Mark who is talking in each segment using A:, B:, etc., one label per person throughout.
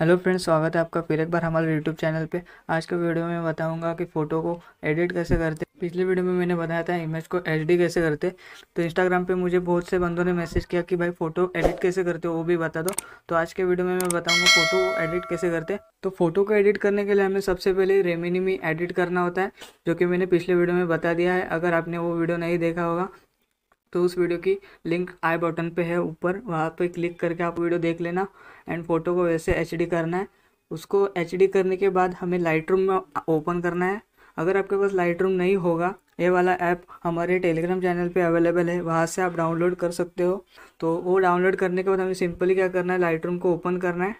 A: hello friends स्वागत है आपका फिर एक बार हमारे यूट्यूब चैनल पे आज के वीडियो में बताऊंगा कि फ़ोटो को एडिट कैसे करते पिछले वीडियो में मैंने बताया था इमेज को एच कैसे करते तो इंस्टाग्राम पे मुझे बहुत से बंदों ने मैसेज किया कि भाई फ़ोटो एडिट कैसे करते हो वो भी बता दो तो आज के वीडियो में मैं बताऊँगा फ़ोटो एडिट कैसे करते तो फ़ोटो को एडिट करने के लिए हमें सबसे पहले रेमिनी में एडिट करना होता है जो कि मैंने पिछले वीडियो में बता दिया है अगर आपने वो वीडियो नहीं देखा होगा तो उस वीडियो की लिंक आई बटन पे है ऊपर वहाँ पे क्लिक करके आप वीडियो देख लेना एंड फोटो को वैसे एच करना है उसको एच करने के बाद हमें लाइट में ओपन करना है अगर आपके पास लाइट नहीं होगा ये वाला ऐप हमारे टेलीग्राम चैनल पे अवेलेबल है वहाँ से आप डाउनलोड कर सकते हो तो वो डाउनलोड करने के बाद हमें सिंपली क्या करना है लाइट को ओपन करना है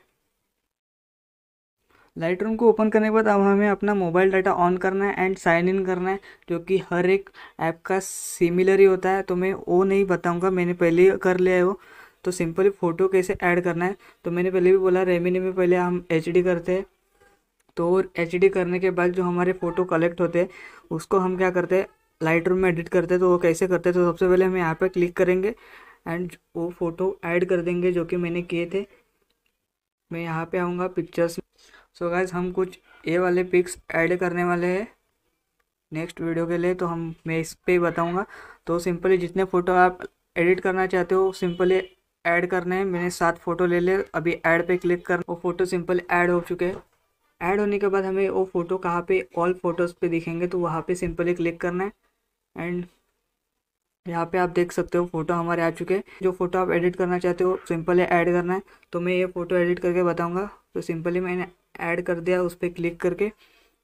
A: लाइट रूम को ओपन करने के बाद अब हमें अपना मोबाइल डाटा ऑन करना है एंड साइन इन करना है जो कि हर एक ऐप का सिमिलर ही होता है तो मैं वो नहीं बताऊंगा मैंने पहले कर लिया है वो तो सिंपली फ़ोटो कैसे ऐड करना है तो मैंने पहले भी बोला रेमिनी में पहले हम एच करते हैं तो एच करने के बाद जो हमारे फ़ोटो कलेक्ट होते हैं उसको हम क्या करते हैं लाइट रूम में एडिट करते हैं तो वो कैसे करते हैं तो सबसे पहले हम यहाँ पर क्लिक करेंगे एंड वो फ़ोटो ऐड कर देंगे जो कि मैंने किए थे मैं यहाँ पे आऊँगा पिक्चर्स सो so गाइज हम कुछ ये वाले पिक्स ऐड करने वाले हैं नेक्स्ट वीडियो के लिए तो हम मैं इस पर ही बताऊँगा तो सिंपली जितने फ़ोटो आप एडिट करना चाहते हो सिंपली ऐड करने हैं मैंने सात फ़ोटो ले लिए अभी ऐड पे क्लिक कर वो फ़ोटो सिंपल ऐड हो चुके हैं ऐड होने के बाद हमें वो फ़ोटो कहाँ पे ऑल फ़ोटोज़ पे दिखेंगे तो वहाँ पे सिंपली क्लिक करना है एंड यहाँ पे आप देख सकते हो फोटो हमारे आ चुके हैं जो फोटो आप एडिट करना चाहते हो सिंपल है ऐड करना है तो मैं ये फोटो एडिट करके बताऊंगा तो सिंपली मैंने ऐड कर दिया उस पर क्लिक करके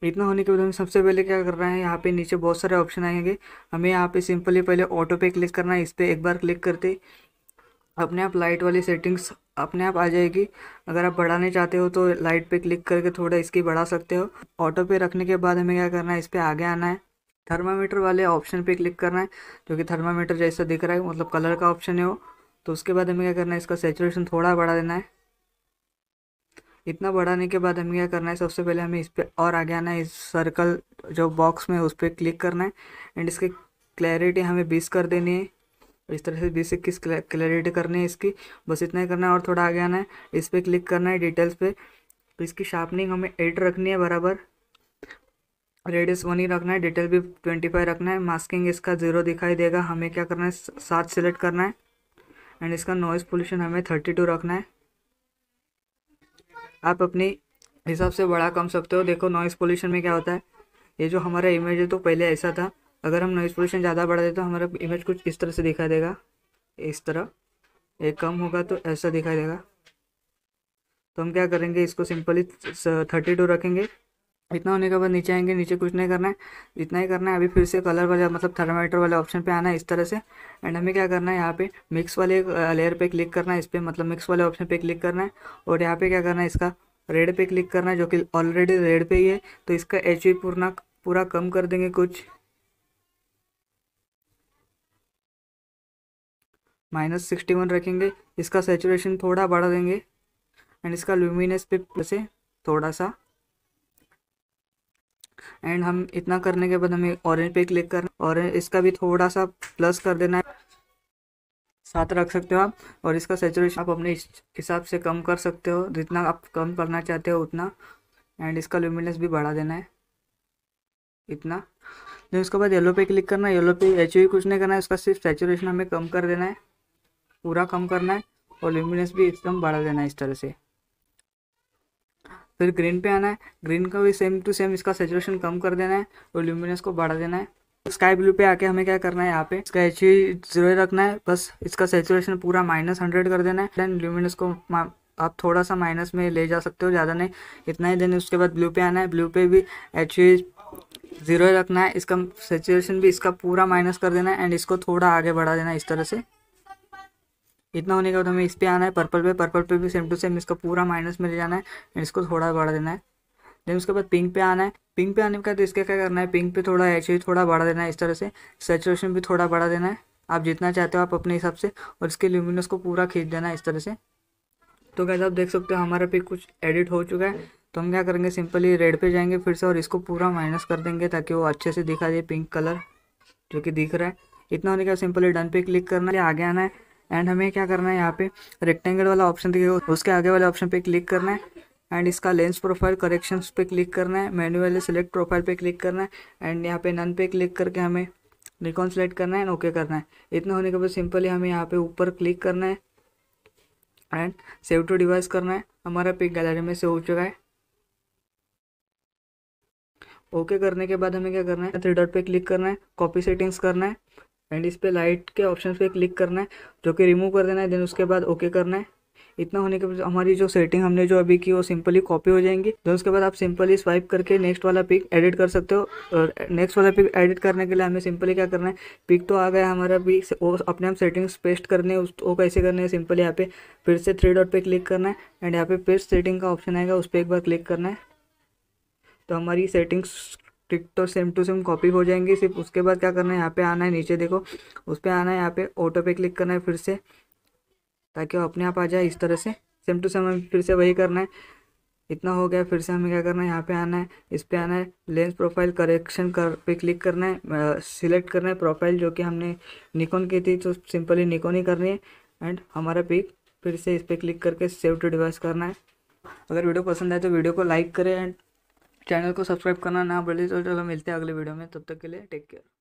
A: इतना होने के बाद हमें सबसे पहले क्या करना है यहाँ पे नीचे बहुत सारे ऑप्शन आएंगे हमें यहाँ पे सिंपली पहले ऑटो पे क्लिक करना है इस पर एक बार क्लिक करते अपने आप लाइट वाली सेटिंग्स अपने आप आ जाएगी अगर आप बढ़ाने चाहते हो तो लाइट पे क्लिक करके थोड़ा इसकी बढ़ा सकते हो ऑटो पे रखने के बाद हमें क्या करना है इस पर आगे आना है थर्मामीटर वाले ऑप्शन पे क्लिक करना है जो कि थर्मामीटर जैसा दिख रहा है मतलब कलर का ऑप्शन है वो तो उसके बाद हमें क्या करना है इसका सेचुरेशन थोड़ा बढ़ा देना है इतना बढ़ाने के बाद हमें क्या करना है सबसे पहले हमें इस पर और आगे आना है इस सर्कल जो बॉक्स में उस पर क्लिक करना है एंड इसकी क्लैरिटी हमें बीस कर देनी है इस तरह से बीस इक्कीस क्लैरिटी करनी है इसकी बस इतना ही करना है और थोड़ा आगे आना है इस पर क्लिक करना है डिटेल्स पर तो इसकी शार्पनिंग हमें एट रखनी है बराबर रेडियस वन ही रखना है डिटेल भी ट्वेंटी फाइव रखना है मास्किंग इसका ज़ीरो दिखाई देगा हमें क्या करना है सात सिलेक्ट करना है एंड इसका नॉइज़ पोल्यूशन हमें थर्टी टू रखना है आप अपनी हिसाब से बड़ा कम सकते हो देखो नॉइज़ पोल्यूशन में क्या होता है ये जो हमारा इमेज है तो पहले ऐसा था अगर हम नॉइज़ पोल्यूशन ज़्यादा बढ़ा देते तो हमारा इमेज कुछ इस तरह से दिखाई देगा इस तरह ये कम होगा तो ऐसा दिखाई देगा तो हम क्या करेंगे इसको सिंपली थर्टी टू रखेंगे इतना होने के बाद नीचे आएंगे नीचे कुछ नहीं करना है इतना ही करना है अभी फिर से कलर वाला मतलब थर्मामीटर वाले ऑप्शन पे आना है इस तरह से एंड हमें क्या करना है यहाँ पे मिक्स वाले लेयर पे क्लिक करना है इस पर मतलब मिक्स वाले ऑप्शन पे क्लिक करना है और यहाँ पे क्या करना है इसका रेड पे क्लिक करना है जो कि ऑलरेडी रेड पे ही है तो इसका एच वी पूरा पूरा कम कर देंगे कुछ माइनस सिक्सटी वन रखेंगे इसका सेचुरेशन थोड़ा बढ़ा देंगे एंड इसका ल्यूमिनेस पे से थोड़ा सा एंड हम इतना करने के बाद हमें ऑरेंज पे क्लिक करना और इसका भी थोड़ा सा प्लस कर देना है साथ रख सकते हो आप और इसका सेचुरेशन आप अपने हिसाब से कम कर सकते हो जितना आप कम करना चाहते हो उतना एंड इसका ल्यूमिनेंस भी बढ़ा देना है इतना जो उसके बाद येलो पे क्लिक करना है येलो पे एच e कुछ नहीं करना है उसका सिर्फ सेचुरेशन हमें कम कर देना है पूरा कम करना है और लिमिनेस भी एकदम बढ़ा देना है इस तरह से फिर ग्रीन पे आना है ग्रीन का भी सेम टू सेम इसका सेचुरेशन कम कर देना है और ल्यूमिनस को बढ़ा देना है स्काई ब्लू पे आके हमें क्या करना है यहाँ पे इसका एच जीरो रखना है बस इसका सेचुरेशन पूरा माइनस हंड्रेड कर देना है देन ल्यूमिनस को आप थोड़ा सा माइनस में ले जा सकते हो ज़्यादा नहीं इतना ही देन उसके बाद ब्लू पे आना है ब्लू पे भी एच ज़ीरो रखना है इसका सेचुरेशन भी इसका पूरा माइनस कर देना है एंड इसको थोड़ा आगे बढ़ा देना है इस तरह से इतना होने के बाद हमें इस पर आना है पर्पल पे पर्पल पे भी सेम टू सेम इसका पूरा माइनस में ले जाना है इसको थोड़ा बढ़ा देना है देन उसके बाद पिंक पे आना है पिंक पे आने के बाद इसका क्या करना है पिंक पे थोड़ा एच भी थोड़ा बढ़ा देना है इस तरह से सेचुरेशन भी थोड़ा बढ़ा देना है आप जितना चाहते हो आप अपने हिसाब से और इसके ल्यूमिनस को पूरा खींच देना है इस तरह से तो कैसे आप देख सकते हो हमारा पिक कुछ एडिट हो चुका है तो हम क्या करेंगे सिंपली रेड पे जाएंगे फिर से और इसको पूरा माइनस कर देंगे ताकि वो अच्छे से दिखा दे पिंक कलर जो कि दिख रहा है इतना होने का सिंपली डन पे क्लिक करना है आगे आना है एंड हमें क्या करना है यहाँ पे रेक्टेंगल वाला ऑप्शन दिखेगा उसके आगे वाले ऑप्शन पे क्लिक करना है एंड इसका लेंस प्रोफाइल करेक्शन पे क्लिक करना है मैनुअली सिलेक्ट प्रोफाइल पे क्लिक करना है एंड यहाँ पे नन पे क्लिक करके हमें निकॉन सेलेक्ट करना है एंड ओके करना है इतना होने के बाद सिंपली हमें यहाँ पे ऊपर क्लिक करना है एंड सेव टू डिवाइस करना है हमारा पिक गैलरी में सेव हो चुका है ओके करने के बाद हमें क्या करना है थ्री डॉट पे क्लिक करना है कॉपी सेटिंग्स करना है एंड इस पर लाइट के ऑप्शन पे क्लिक करना है जो कि रिमूव कर देना है देन उसके बाद ओके करना है इतना होने के बाद हमारी जो सेटिंग हमने जो अभी की वो सिंपली कॉपी हो जाएंगी देन उसके बाद आप सिंपली स्वाइप करके नेक्स्ट वाला पिक एडिट कर सकते हो और नेक्स्ट वाला पिक एडिट करने के लिए हमें सिंपली क्या करना है पिक तो आ गया हमारा भी वो अपने हम सेटिंग्स पेस्ट करने है वो कैसे करने है सिंपली यहाँ पे फिर से थ्री डॉट पर क्लिक करना है एंड यहाँ पे पेस्ट सेटिंग का ऑप्शन आएगा उस पर एक बार क्लिक करना है तो हमारी सेटिंग्स ट्रिक तो सेम टू सेम कॉपी हो जाएंगी सिर्फ उसके बाद क्या करना है यहाँ पे आना है नीचे देखो उस पर आना है यहाँ पे ऑटो पे क्लिक करना है फिर से ताकि वो अपने आप आ जाए इस तरह से सेम टू सेम फिर से वही करना है इतना हो गया फिर से हमें क्या करना है यहाँ पे आना है इस पर आना है लेंस प्रोफाइल करेक्शन कर पे क्लिक करना है सिलेक्ट करना है प्रोफाइल जो कि हमने निकोन की थी तो सिंपली निकोन ही करनी है एंड हमारा पिक फिर से इस पर क्लिक करके सेव टू डिवाइस करना है अगर वीडियो पसंद आए तो वीडियो को लाइक करें एंड चैनल को सब्सक्राइब करना ना भूलें तो चलो मिलते हैं अगले वीडियो में तब तक के लिए टेक केयर